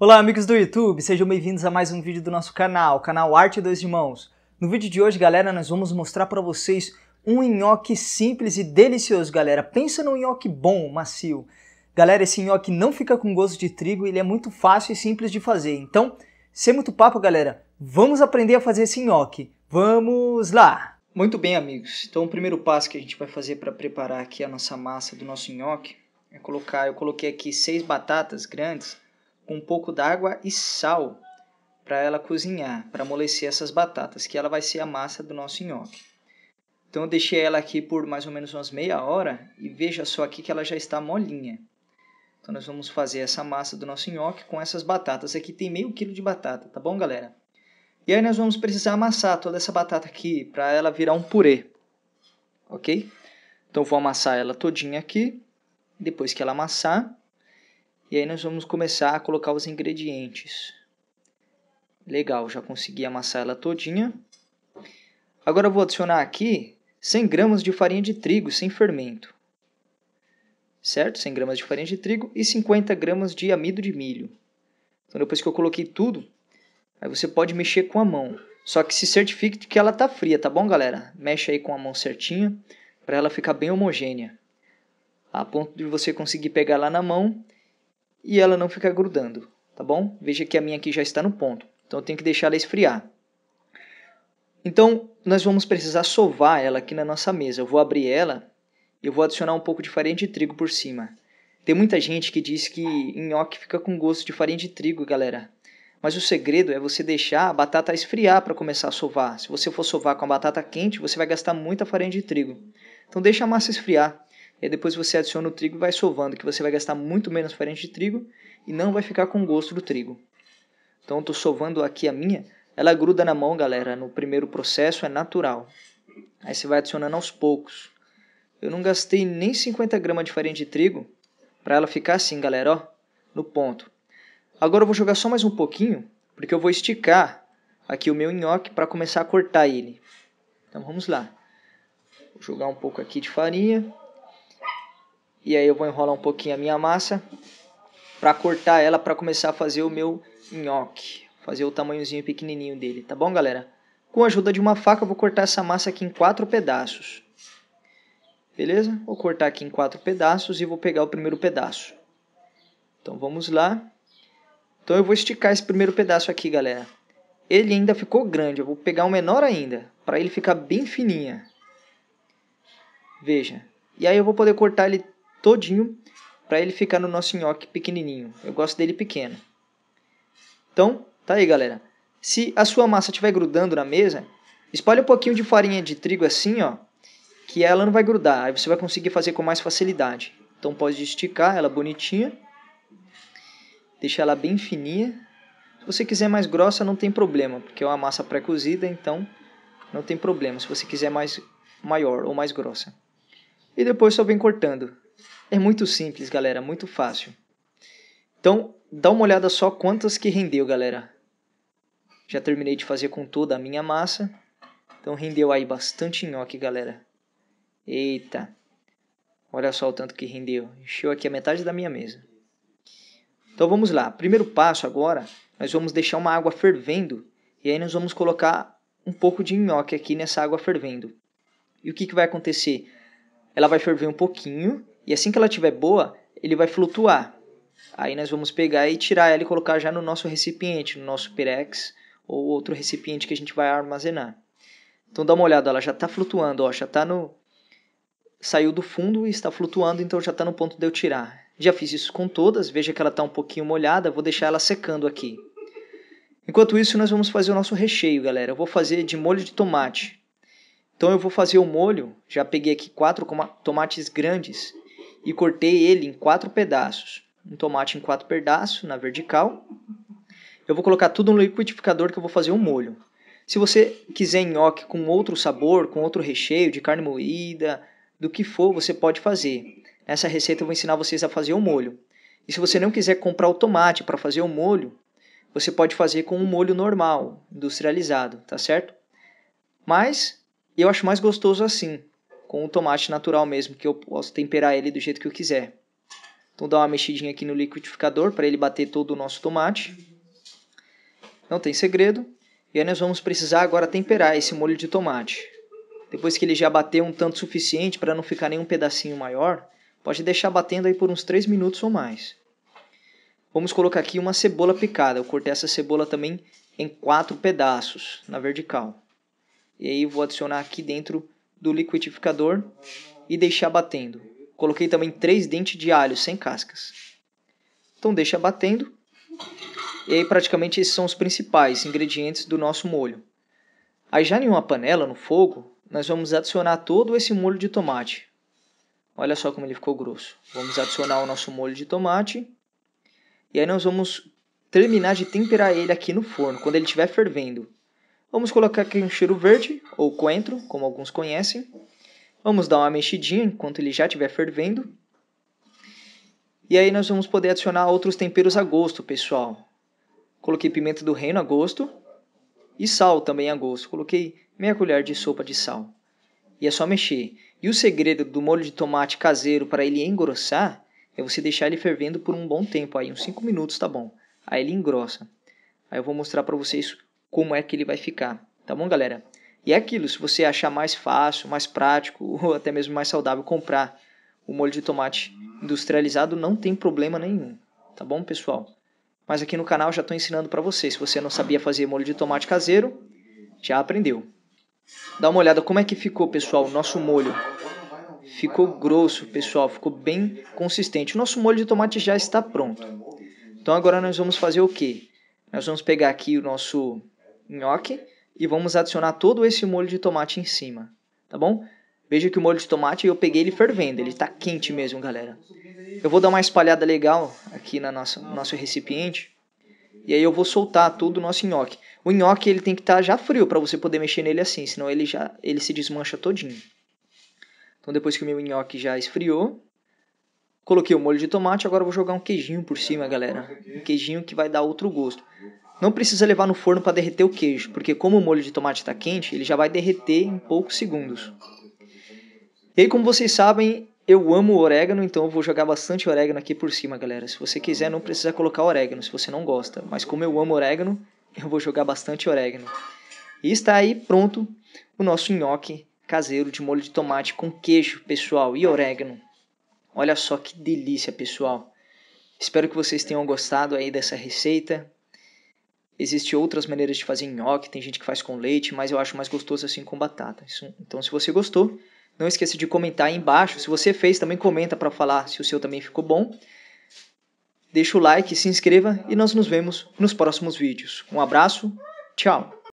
Olá amigos do YouTube, sejam bem-vindos a mais um vídeo do nosso canal, canal Arte dos Irmãos. No vídeo de hoje, galera, nós vamos mostrar para vocês um nhoque simples e delicioso, galera. Pensa num nhoque bom, macio. Galera, esse nhoque não fica com gosto de trigo, ele é muito fácil e simples de fazer. Então, sem muito papo, galera, vamos aprender a fazer esse nhoque. Vamos lá! Muito bem, amigos. Então, o primeiro passo que a gente vai fazer para preparar aqui a nossa massa do nosso nhoque é colocar... Eu coloquei aqui seis batatas grandes com um pouco d'água e sal para ela cozinhar, para amolecer essas batatas, que ela vai ser a massa do nosso nhoque. Então eu deixei ela aqui por mais ou menos umas meia hora e veja só aqui que ela já está molinha. Então nós vamos fazer essa massa do nosso nhoque com essas batatas. Aqui tem meio quilo de batata, tá bom, galera? E aí nós vamos precisar amassar toda essa batata aqui para ela virar um purê, ok? Então vou amassar ela todinha aqui. Depois que ela amassar, e aí nós vamos começar a colocar os ingredientes. Legal, já consegui amassar ela todinha. Agora eu vou adicionar aqui 100 gramas de farinha de trigo sem fermento. Certo? 100 gramas de farinha de trigo e 50 gramas de amido de milho. Então depois que eu coloquei tudo, aí você pode mexer com a mão. Só que se certifique que ela está fria, tá bom, galera? Mexe aí com a mão certinha para ela ficar bem homogênea. A ponto de você conseguir pegar lá na mão e ela não fica grudando, tá bom? Veja que a minha aqui já está no ponto, então eu tenho que deixar ela esfriar. Então, nós vamos precisar sovar ela aqui na nossa mesa. Eu vou abrir ela e eu vou adicionar um pouco de farinha de trigo por cima. Tem muita gente que diz que nhoque fica com gosto de farinha de trigo, galera. Mas o segredo é você deixar a batata esfriar para começar a sovar. Se você for sovar com a batata quente, você vai gastar muita farinha de trigo. Então deixa a massa esfriar. E depois você adiciona o trigo e vai sovando, que você vai gastar muito menos farinha de trigo e não vai ficar com o gosto do trigo. Então eu estou sovando aqui a minha, ela gruda na mão, galera, no primeiro processo é natural. Aí você vai adicionando aos poucos. Eu não gastei nem 50 gramas de farinha de trigo para ela ficar assim, galera, ó, no ponto. Agora eu vou jogar só mais um pouquinho, porque eu vou esticar aqui o meu nhoque para começar a cortar ele. Então vamos lá. Vou jogar um pouco aqui de farinha. E aí eu vou enrolar um pouquinho a minha massa para cortar ela para começar a fazer o meu nhoque, fazer o tamanhozinho pequenininho dele, tá bom, galera? Com a ajuda de uma faca, eu vou cortar essa massa aqui em quatro pedaços. Beleza? Vou cortar aqui em quatro pedaços e vou pegar o primeiro pedaço. Então vamos lá. Então eu vou esticar esse primeiro pedaço aqui, galera. Ele ainda ficou grande, eu vou pegar um menor ainda, para ele ficar bem fininha. Veja. E aí eu vou poder cortar ele todinho para ele ficar no nosso nhoque pequenininho. Eu gosto dele pequeno. Então, tá aí, galera. Se a sua massa estiver grudando na mesa, espalhe um pouquinho de farinha de trigo assim, ó, que ela não vai grudar. Aí você vai conseguir fazer com mais facilidade. Então pode esticar ela bonitinha. Deixar ela bem fininha. Se você quiser mais grossa, não tem problema, porque é uma massa pré-cozida, então não tem problema. Se você quiser mais maior ou mais grossa. E depois só vem cortando. É muito simples, galera, muito fácil. Então, dá uma olhada só quantas que rendeu, galera. Já terminei de fazer com toda a minha massa. Então, rendeu aí bastante nhoque, galera. Eita. Olha só o tanto que rendeu. Encheu aqui a metade da minha mesa. Então, vamos lá. Primeiro passo agora, nós vamos deixar uma água fervendo. E aí nós vamos colocar um pouco de nhoque aqui nessa água fervendo. E o que, que vai acontecer? Ela vai ferver um pouquinho e assim que ela estiver boa, ele vai flutuar. Aí nós vamos pegar e tirar ela e colocar já no nosso recipiente, no nosso Pirex ou outro recipiente que a gente vai armazenar. Então dá uma olhada, ela já está flutuando, ó, já está no saiu do fundo e está flutuando, então já está no ponto de eu tirar. Já fiz isso com todas, veja que ela está um pouquinho molhada, vou deixar ela secando aqui. Enquanto isso, nós vamos fazer o nosso recheio, galera. Eu vou fazer de molho de tomate. Então eu vou fazer o molho, já peguei aqui quatro tomates grandes e cortei ele em quatro pedaços. Um tomate em quatro pedaços na vertical. Eu vou colocar tudo no liquidificador que eu vou fazer um molho. Se você quiser nhoque com outro sabor, com outro recheio, de carne moída, do que for, você pode fazer. Nessa receita eu vou ensinar vocês a fazer o molho. E se você não quiser comprar o tomate para fazer o molho, você pode fazer com um molho normal, industrializado, tá certo? Mas eu acho mais gostoso assim, com o tomate natural mesmo, que eu posso temperar ele do jeito que eu quiser. Então dá uma mexidinha aqui no liquidificador para ele bater todo o nosso tomate. Não tem segredo. E aí nós vamos precisar agora temperar esse molho de tomate. Depois que ele já bateu um tanto suficiente para não ficar nenhum pedacinho maior, pode deixar batendo aí por uns 3 minutos ou mais. Vamos colocar aqui uma cebola picada. Eu cortei essa cebola também em quatro pedaços, na vertical. E aí vou adicionar aqui dentro do liquidificador e deixar batendo. Coloquei também três dentes de alho sem cascas. Então deixa batendo. E aí praticamente esses são os principais ingredientes do nosso molho. Aí já em uma panela no fogo, nós vamos adicionar todo esse molho de tomate. Olha só como ele ficou grosso. Vamos adicionar o nosso molho de tomate. E aí nós vamos terminar de temperar ele aqui no forno, quando ele estiver fervendo. Vamos colocar aqui um cheiro verde, ou coentro, como alguns conhecem. Vamos dar uma mexidinha enquanto ele já estiver fervendo. E aí nós vamos poder adicionar outros temperos a gosto, pessoal. Coloquei pimenta do reino a gosto e sal também a gosto. Coloquei meia colher de sopa de sal. E é só mexer. E o segredo do molho de tomate caseiro para ele engrossar é você deixar ele fervendo por um bom tempo, aí uns 5 minutos tá bom. Aí ele engrossa. Aí eu vou mostrar para vocês como é que ele vai ficar. Tá bom, galera? E é aquilo, se você achar mais fácil, mais prático ou até mesmo mais saudável comprar o molho de tomate industrializado, não tem problema nenhum. Tá bom, pessoal? Mas aqui no canal já estou ensinando para você. Se você não sabia fazer molho de tomate caseiro, já aprendeu. Dá uma olhada como é que ficou, pessoal, o nosso molho. Ficou grosso, pessoal, ficou bem consistente. O nosso molho de tomate já está pronto. Então agora nós vamos fazer o quê? Nós vamos pegar aqui o nosso nhoque e vamos adicionar todo esse molho de tomate em cima, tá bom? Veja que o molho de tomate eu peguei ele fervendo, ele está quente mesmo, galera. Eu vou dar uma espalhada legal aqui na nossa, no nosso recipiente e aí eu vou soltar todo o nosso nhoque. O nhoque ele tem que estar tá já frio para você poder mexer nele assim, senão ele já ele se desmancha todinho. Então depois que o meu nhoque já esfriou, coloquei o molho de tomate, agora vou jogar um queijinho por cima, galera. Um queijinho que vai dar outro gosto. Não precisa levar no forno para derreter o queijo, porque como o molho de tomate está quente, ele já vai derreter em poucos segundos. E aí, como vocês sabem, eu amo orégano, então eu vou jogar bastante orégano aqui por cima, galera. Se você quiser, não precisa colocar orégano, se você não gosta. Mas como eu amo orégano, eu vou jogar bastante orégano. E está aí pronto o nosso nhoque caseiro de molho de tomate com queijo, pessoal, e orégano. Olha só que delícia, pessoal. Espero que vocês tenham gostado aí dessa receita. Existem outras maneiras de fazer nhoque, tem gente que faz com leite, mas eu acho mais gostoso assim com batata. Isso, então, se você gostou, não esqueça de comentar aí embaixo. Se você fez, também comenta para falar se o seu também ficou bom. Deixa o like, se inscreva e nós nos vemos nos próximos vídeos. Um abraço, tchau!